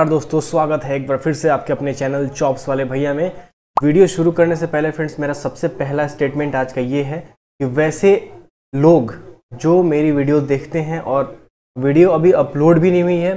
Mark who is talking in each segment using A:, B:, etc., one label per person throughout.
A: नमस्कार दोस्तों स्वागत है एक बार फिर से आपके अपने चैनल चॉप्स वाले भैया में वीडियो शुरू करने से पहले फ्रेंड्स मेरा सबसे पहला स्टेटमेंट आज का ये है कि वैसे लोग जो मेरी वीडियो देखते हैं और वीडियो अभी अपलोड भी नहीं हुई है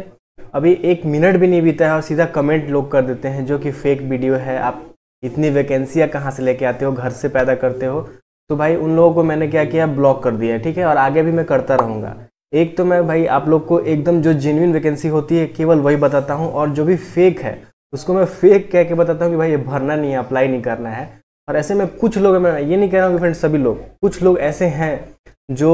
A: अभी एक मिनट भी नहीं बीता है और सीधा कमेंट लोग कर देते हैं जो कि फेक वीडियो है आप इतनी वैकेंसियाँ कहाँ से लेके आते हो घर से पैदा करते हो तो भाई उन लोगों को मैंने क्या किया ब्लॉक कर दिया ठीक है और आगे भी मैं करता रहूँगा एक तो मैं भाई आप लोग को एकदम जो जेन्यून वैकेंसी होती है केवल वही बताता हूँ और जो भी फेक है उसको मैं फेक कह के बताता हूँ कि भाई ये भरना नहीं है अप्लाई नहीं करना है और ऐसे में कुछ लोग मैं ये नहीं कह रहा हूँ कि फ्रेंड सभी लोग कुछ लोग ऐसे हैं जो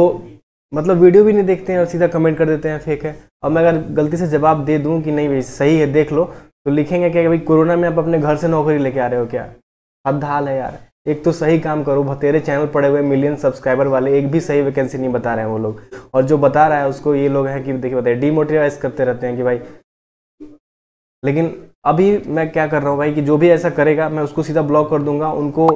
A: मतलब वीडियो भी नहीं देखते हैं और सीधा कमेंट कर देते हैं फेक है और मैं अगर गलती से जवाब दे दूँ कि नहीं भाई सही है देख लो तो लिखेंगे क्या भाई कोरोना में आप अपने घर से नौकरी लेके आ रहे हो क्या हद हाल है यार एक तो सही काम करो बतेरे चैनल पड़े हुए मिलियन सब्सक्राइबर वाले एक भी सही वैकेंसी नहीं बता रहे हैं वो लोग और जो बता रहा है उसको ये लोग हैं कि देखिए बताइए डीमोटिवाइज करते रहते हैं कि भाई लेकिन अभी मैं क्या कर रहा हूँ भाई कि जो भी ऐसा करेगा मैं उसको सीधा ब्लॉक कर दूंगा उनको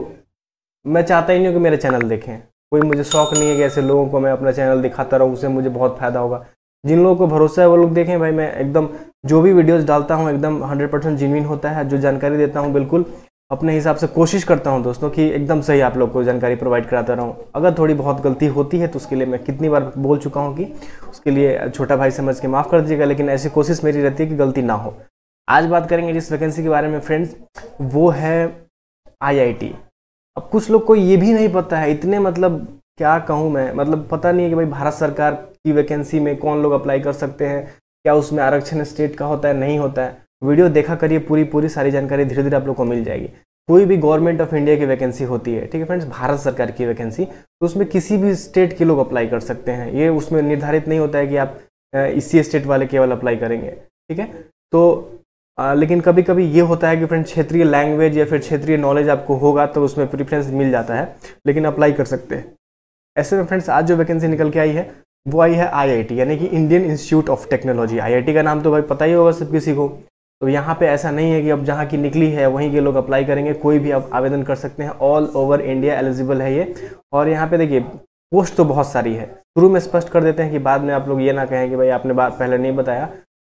A: मैं चाहता ही नहीं हूँ कि मेरा चैनल देखें कोई मुझे शौक नहीं है कि ऐसे लोगों को मैं अपना चैनल दिखाता रहूँ उससे मुझे बहुत फायदा होगा जिन लोगों को भरोसा है वो लोग देखें भाई मैं एकदम जो भी वीडियोस डालता हूँ एकदम 100 परसेंट होता है जो जानकारी देता हूँ बिल्कुल अपने हिसाब से कोशिश करता हूँ दोस्तों कि एकदम सही आप लोग को जानकारी प्रोवाइड कराता रहूँ अगर थोड़ी बहुत गलती होती है तो उसके लिए मैं कितनी बार बोल चुका हूँ कि उसके लिए छोटा भाई समझ के माफ़ कर दीजिएगा लेकिन ऐसी कोशिश मेरी रहती है कि गलती ना हो आज बात करेंगे जिस वैकेंसी के बारे में फ्रेंड्स वो है आई अब कुछ लोग को ये भी नहीं पता है इतने मतलब क्या कहूँ मैं मतलब पता नहीं है कि भाई भारत सरकार की वैकेंसी में कौन लोग अप्लाई कर सकते हैं क्या उसमें आरक्षण स्टेट का होता है नहीं होता है वीडियो देखा करिए पूरी पूरी सारी जानकारी धीरे धीरे आप लोग को मिल जाएगी कोई भी गवर्नमेंट ऑफ इंडिया की वैकेंसी होती है ठीक है फ्रेंड्स भारत सरकार की वैकेंसी तो उसमें किसी भी स्टेट के लोग अप्लाई कर सकते हैं ये उसमें निर्धारित नहीं होता है कि आप इसी स्टेट वाले केवल अप्लाई करेंगे ठीक है तो आ, लेकिन कभी कभी ये होता है कि फ्रेंड क्षेत्रीय लैंग्वेज या फिर क्षेत्रीय नॉलेज आपको होगा तो उसमें प्रिफ्रेंस मिल जाता है लेकिन अप्लाई कर सकते हैं ऐसे में फ्रेंड्स आज जो वैकेंसी निकल के आई है वो आई है आईआईटी यानी कि Indian Institute of Technology IIT का नाम तो भाई पता ही होगा सब किसी को तो यहाँ पे ऐसा नहीं है कि अब जहाँ की निकली है वहीं के लोग अप्लाई करेंगे कोई भी अब आवेदन कर सकते हैं ऑल ओवर इंडिया एलिजिबल है ये और यहाँ पे देखिए पोस्ट तो बहुत सारी है शुरू में स्पष्ट कर देते हैं कि बाद में आप लोग ये ना कहें कि भाई आपने बात पहले नहीं बताया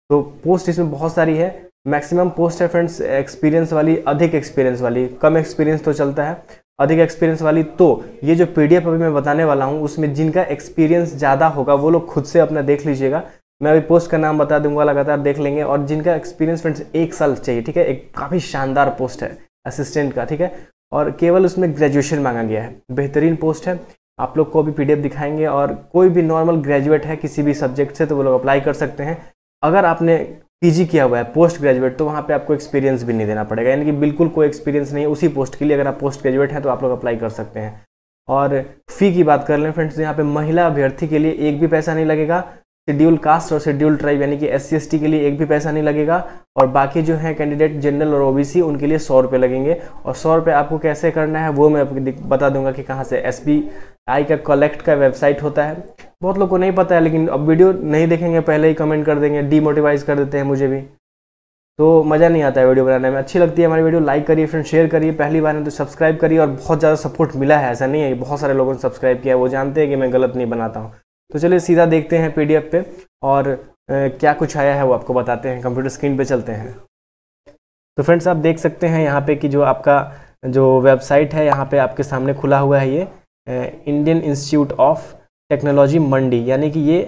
A: तो पोस्ट इसमें बहुत सारी है मैक्सिमम पोस्ट है फ्रेंड्स एक्सपीरियंस वाली अधिक एक्सपीरियंस वाली कम एक्सपीरियंस तो चलता है अधिक एक्सपीरियंस वाली तो ये जो पी अभी मैं बताने वाला हूँ उसमें जिनका एक्सपीरियंस ज़्यादा होगा वो लोग खुद से अपना देख लीजिएगा मैं अभी पोस्ट का नाम बता दूंगा लगातार देख लेंगे और जिनका एक्सपीरियंस फ्रेंड्स एक साल चाहिए ठीक है एक काफ़ी शानदार पोस्ट है असिस्टेंट का ठीक है और केवल उसमें ग्रेजुएशन मांगा गया है बेहतरीन पोस्ट है आप लोग को भी पी दिखाएंगे और कोई भी नॉर्मल ग्रेजुएट है किसी भी सब्जेक्ट से तो वो लोग अप्लाई कर सकते हैं अगर आपने पी किया हुआ है पोस्ट ग्रेजुएट तो वहाँ पर आपको एक्सपीरियंस भी नहीं देना पड़ेगा यानी कि बिल्कुल कोई एक्सपीरियंस नहीं है उसी पोस्ट के लिए अगर आप पोस्ट ग्रेजुएट हैं तो आप लोग अप्लाई कर सकते हैं और फ़ी की बात कर लें फ्रेंड्स यहाँ पे महिला अभ्यर्थी के लिए एक भी पैसा नहीं लगेगा शेड्यूल कास्ट और शेड्यूल ट्राइब यानी कि एस सी के लिए एक भी पैसा नहीं लगेगा और बाकी जो है कैंडिडेट जनरल और ओबीसी उनके लिए सौ रुपये लगेंगे और सौ रुपये आपको कैसे करना है वो मैं आपको बता दूंगा कि कहाँ से एस आई का कलेक्ट का वेबसाइट होता है बहुत लोग को नहीं पता है लेकिन अब वीडियो नहीं देखेंगे पहले ही कमेंट कर देंगे डीमोटिवाइज कर देते हैं मुझे भी तो मज़ा नहीं आता है वीडियो बनाने में अच्छी लगती है हमारी वीडियो लाइक करिए फ्रेंड शेयर करिए पहली बार में तो सब्सक्राइब करिए और बहुत ज़्यादा सपोर्ट मिला है ऐसा नहीं है बहुत सारे लोगों ने सब्सक्राइब किया है वो जानते हैं कि मैं गलत नहीं बनाता हूँ तो चलिए सीधा देखते हैं पीडीएफ पे और ए, क्या कुछ आया है वो आपको बताते हैं कंप्यूटर स्क्रीन पे चलते हैं तो फ्रेंड्स आप देख सकते हैं यहाँ पे कि जो आपका जो वेबसाइट है यहाँ पे आपके सामने खुला हुआ है ये Indian Institute of Technology Mandi यानी कि ये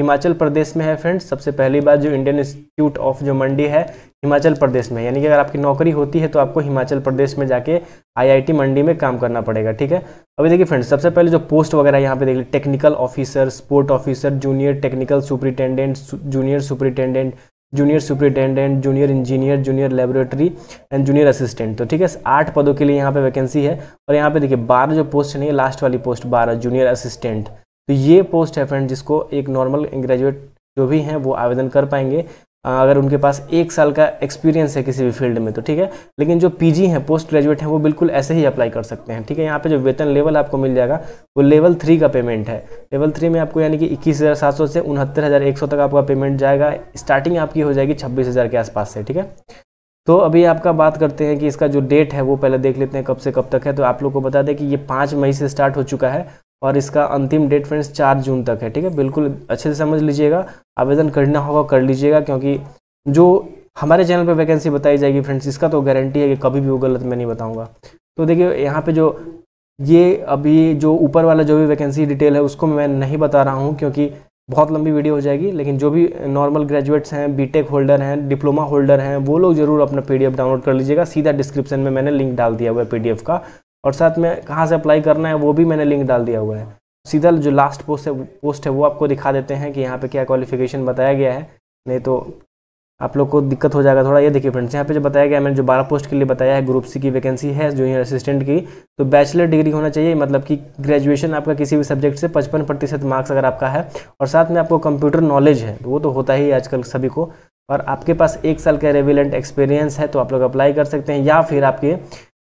A: हिमाचल प्रदेश में है फ्रेंड्स सबसे पहली बात जो इंडियन इंस्टीट्यूट ऑफ जो मंडी है हिमाचल प्रदेश में यानी कि अगर आपकी नौकरी होती है तो आपको हिमाचल प्रदेश में जाके आईआईटी मंडी में काम करना पड़ेगा ठीक है अभी देखिए फ्रेंड्स सबसे पहले जो पोस्ट वगैरह यहाँ पे देखिए technical officer sport officer junior technical superintendent junior superintendent junior superintendent junior engineer junior laboratory and junior assistant तो ठीक है आठ पदों के लिए यहाँ पे वैकेंसी है और यहाँ पे देखिए बारह जो पोस्ट नहीं है लास्ट वाली पोस्ट बारह जूनियर असिस्टेंट तो ये पोस्ट है फ्रेंड जिसको एक नॉर्मल ग्रेजुएट जो भी हैं वो आवेदन कर पाएंगे अगर उनके पास एक साल का एक्सपीरियंस है किसी भी फील्ड में तो ठीक है लेकिन जो पीजी हैं पोस्ट ग्रेजुएट हैं वो बिल्कुल ऐसे ही अप्लाई कर सकते हैं ठीक है यहाँ पे जो वेतन लेवल आपको मिल जाएगा वो लेवल थ्री का पेमेंट है लेवल थ्री में आपको यानी कि इक्कीस हज़ार सात सौ से उनहत्तर हज़ार एक सौ तक आपका पेमेंट जाएगा स्टार्टिंग आपकी हो जाएगी छब्बीस हज़ार के आसपास से ठीक है तो अभी आपका बात करते हैं कि इसका जो डेट है वो पहले देख लेते हैं कब से कब तक है तो आप लोग को बता दें कि ये पाँच मई से स्टार्ट हो चुका है और इसका अंतिम डेट फ्रेंड्स चार जून तक है ठीक है बिल्कुल अच्छे से समझ लीजिएगा आवेदन करना होगा कर लीजिएगा क्योंकि जो हमारे चैनल पे वैकेंसी बताई जाएगी फ्रेंड्स इसका तो गारंटी है कि कभी भी वो गलत मैं नहीं बताऊंगा तो देखिए यहाँ पे जो ये अभी जो ऊपर वाला जो भी वैकेंसी डिटेल है उसको मैं नहीं बता रहा हूँ क्योंकि बहुत लंबी वीडियो हो जाएगी लेकिन जो भी नॉर्मल ग्रेजुएट्स हैं बीटेक होल्डर हैं डिप्लोमा होल्डर हैं वो लोग जरूर अपना पीडीएफ डाउनलोड कर लीजिएगा सीधा डिस्क्रिप्शन में मैंने लिंक डाल दिया हुआ है पीडीएफ का और साथ में कहाँ से अप्लाई करना है वो भी मैंने लिंक डाल दिया हुआ है सीधा जो लास्ट पोस्ट है पोस्ट है वो आपको दिखा देते हैं कि यहाँ पे क्या क्वालिफिकेशन बताया गया है नहीं तो आप लोग को दिक्कत हो जाएगा थोड़ा ये देखिए फ्रेंड्स यहाँ पे जो बताया गया मैंने जो बारह पोस्ट के लिए बताया है ग्रुप सी की वैकेंसी है जूनियर असिस्टेंट की तो बैचलर डिग्री होना चाहिए मतलब कि ग्रेजुएशन आपका किसी भी सब्जेक्ट से पचपन प्रतिशत मार्क्स अगर आपका है और साथ में आपको कंप्यूटर नॉलेज है वो तो होता ही आजकल सभी को और आपके पास एक साल का रेविलेंट एक्सपीरियंस है तो आप लोग अप्लाई कर सकते हैं या फिर आपके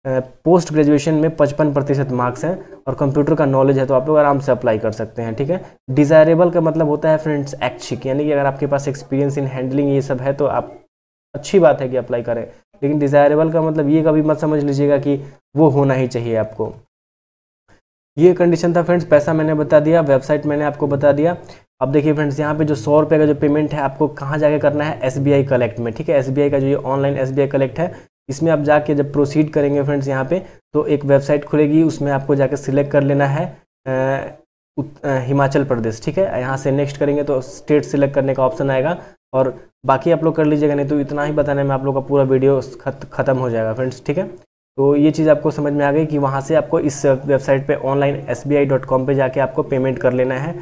A: पोस्ट ग्रेजुएशन में पचपन प्रतिशत मार्क्स हैं और कंप्यूटर का नॉलेज है तो आप लोग आराम से अप्लाई कर सकते हैं ठीक है डिज़ायरेबल का मतलब होता है फ्रेंड्स एक्चिक यानी कि अगर आपके पास एक्सपीरियंस इन हैंडलिंग ये सब है तो आप अच्छी बात है कि अप्लाई करें लेकिन डिज़ायरेबल का मतलब ये कभी मत समझ लीजिएगा कि वो होना ही चाहिए आपको ये कंडीशन था फ्रेंड्स पैसा मैंने बता दिया वेबसाइट मैंने आपको बता दिया अब देखिए फ्रेंड्स यहाँ पे जो सौ रुपये का जो पेमेंट है आपको कहाँ जाके करना है एस कलेक्ट में ठीक है एस का जो ये ऑनलाइन एस कलेक्ट है इसमें आप जाके जब प्रोसीड करेंगे फ्रेंड्स यहाँ पे तो एक वेबसाइट खुलेगी उसमें आपको जाके सिलेक्ट कर लेना है हिमाचल प्रदेश ठीक है यहाँ से नेक्स्ट करेंगे तो स्टेट सिलेक्ट करने का ऑप्शन आएगा और बाकी आप लोग कर लीजिएगा नहीं तो इतना ही बताने में आप लोग का पूरा वीडियो ख़त्म हो जाएगा फ्रेंड्स ठीक है तो ये चीज़ आपको समझ में आ गई कि वहाँ से आपको इस वेबसाइट पर online S B I dot com पर जाके आपको पेमेंट कर लेना है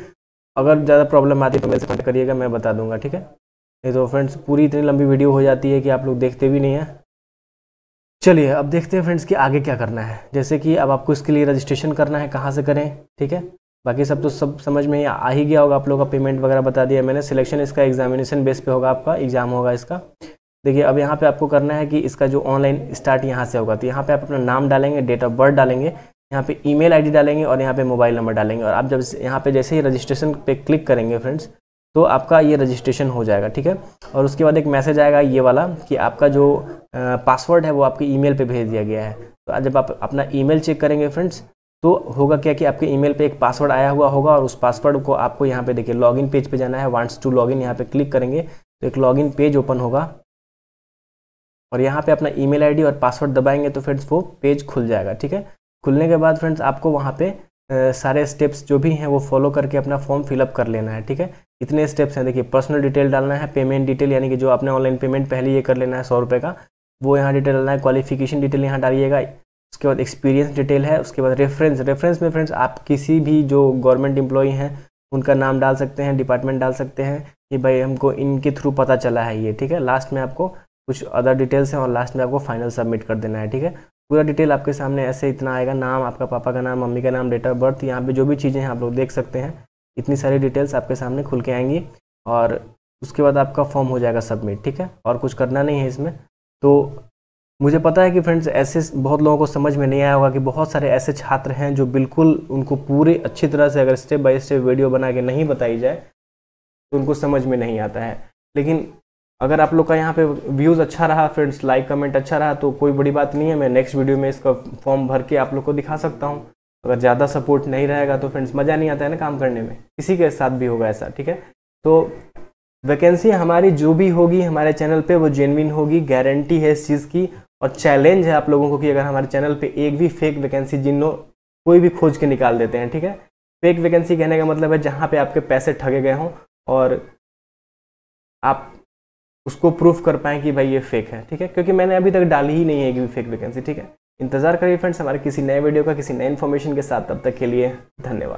A: अगर ज़्यादा प्रॉब्लम आती है तो मेरे से कॉन्टेक्ट करिएगा मैं बता दूंगा ठीक है नहीं तो फ्रेंड्स पूरी इतनी लंबी वीडियो हो जाती है कि आप लोग देखते भी नहीं हैं चलिए अब देखते हैं फ्रेंड्स कि आगे क्या करना है जैसे कि अब आपको इसके लिए रजिस्ट्रेशन करना है कहाँ से करें ठीक है बाकी सब तो सब समझ में आ ही गया होगा आप लोगों का पेमेंट वगैरह बता दिया मैंने सिलेक्शन इसका एग्जामिनेशन बेस पे होगा आपका एग्ज़ाम होगा इसका देखिए अब यहाँ पे आपको करना है कि इसका जो ऑनलाइन स्टार्ट यहाँ से होगा तो यहाँ पे आप अपना नाम डालेंगे डेट ऑफ बर्थ डालेंगे यहाँ पे ईमेल आईडी डालेंगे और यहाँ पे मोबाइल नंबर डालेंगे और आप जब यहाँ पे जैसे ही रजिस्ट्रेशन पे क्लिक करेंगे फ्रेंड्स तो आपका ये रजिस्ट्रेशन हो जाएगा ठीक है और उसके बाद एक मैसेज आएगा ये वाला कि आपका जो पासवर्ड है वो आपके ईमेल पे भेज दिया गया है तो जब आप अपना ईमेल चेक करेंगे फ्रेंड्स तो होगा क्या कि आपके ईमेल पे एक पासवर्ड आया हुआ होगा और उस पासवर्ड को आपको यहाँ पे देखिए लॉगिन पेज पे जाना है वांट्स टू लॉगिन यहाँ पे क्लिक करेंगे तो एक लॉगिन पेज ओपन होगा और यहाँ पे अपना ईमेल आईडी और पासवर्ड दबाएंगे तो फ्रेंड्स वो पेज खुल जाएगा ठीक है खुलने के बाद फ्रेंड्स आपको वहाँ पे सारे स्टेप्स जो भी हैं वो फॉलो करके अपना फॉर्म फिलअप कर लेना है ठीक है इतने स्टेप्स हैं देखिए पर्सनल डिटेल डालना है पेमेंट डिटेल यानी कि जो आपने ऑनलाइन पेमेंट पहले ये कर लेना है सौ रुपये का वो यहाँ डिटेल डालना है क्वालिफिकेशन डिटेल यहाँ डालिएगा उसके बाद एक्सपीरियंस डिटेल है उसके बाद रेफरेंस रेफरेंस में फ्रेंड्स आप किसी भी जो गवर्नमेंट एम्प्लॉई हैं उनका नाम डाल सकते हैं डिपार्टमेंट डाल सकते हैं कि भाई हमको इनके थ्रू पता चला है ये ठीक है लास्ट में आपको कुछ अदर डिटेल्स हैं और लास्ट में आपको फाइनल सबमिट कर देना है ठीक है पूरा डिटेल आपके सामने ऐसे इतना आएगा नाम आपका पापा का नाम मम्मी का नाम डेट ऑफ बर्थ यहाँ पे जो भी चीज़ें हैं आप लोग देख सकते हैं इतनी सारी डिटेल्स आपके सामने खुल के आएंगी और उसके बाद आपका फॉर्म हो जाएगा सबमिट ठीक है और कुछ करना नहीं है इसमें तो मुझे पता है कि फ्रेंड्स ऐसे बहुत लोगों को समझ में नहीं आया होगा कि बहुत सारे ऐसे छात्र हैं जो बिल्कुल उनको पूरे अच्छी तरह से अगर स्टेप बाय स्टेप वीडियो बना के नहीं बताई जाए तो उनको समझ में नहीं आता है लेकिन अगर आप लोग का यहाँ पे व्यूज़ अच्छा रहा फ्रेंड्स लाइक कमेंट अच्छा रहा तो कोई बड़ी बात नहीं है मैं नेक्स्ट वीडियो में इसका फॉर्म भर के आप लोग को दिखा सकता हूँ अगर ज़्यादा सपोर्ट नहीं रहेगा तो फ्रेंड्स मज़ा नहीं आता है ना काम करने में किसी के साथ भी होगा ऐसा ठीक है तो वैकेंसी हमारी जो भी होगी हमारे चैनल पर वो जेनविन होगी गारंटी है इस चीज़ की और चैलेंज है आप लोगों को कि अगर हमारे चैनल पर एक भी फेक वैकेंसी जिनों कोई भी खोज के निकाल देते हैं ठीक है फेक वैकेंसी कहने का मतलब है जहाँ पर आपके पैसे ठगे गए हों और आप उसको प्रूफ कर पाएँ कि भाई ये फेक है ठीक है क्योंकि मैंने अभी तक डाली ही नहीं है कि फेक वैकेंसी ठीक है इंतजार करिए फ्रेंड्स हमारे किसी नए वीडियो का किसी नए इन्फॉर्मेशन के साथ तब तक के लिए धन्यवाद